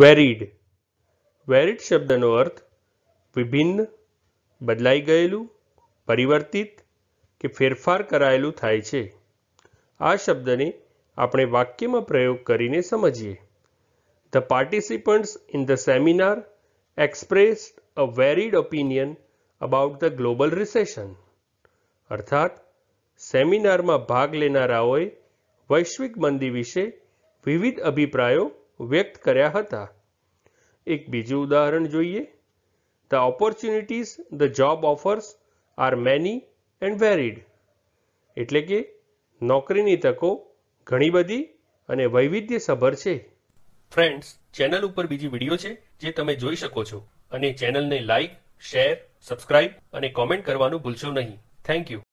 varied varied શબ્દનો અર્થ વિભિન્ન બદલાઈ ગયેલું પરિવર્તિત કે ફેરફાર કરાયેલું થાય છે આ શબ્દને આપણે વાક્યમાં પ્રયોગ કરીને સમજીએ the participants in the seminar expressed a varied opinion about the global recession અર્થાત સેમિનારમાં ભાગ લેનારાઓએ વૈશ્વિક મંદી વિશે વિવિધ અભિપ્રાયો વ્યક્ત કર્યા હતા એક બીજું ઉદાહરણ જોઈએ the opportunities the job offers are many and varied એટલે કે નોકરીની તકો ઘણી બધી અને વૈવિધ્યસભર છે ફ્રેન્ડ્સ ચેનલ ઉપર બીજી વિડીયો છે જે તમે જોઈ શકો છો અને ચેનલને લાઈક શેર સબસ્ક્રાઇબ અને કોમેન્ટ કરવાનું ભૂલશો નહીં થેન્ક યુ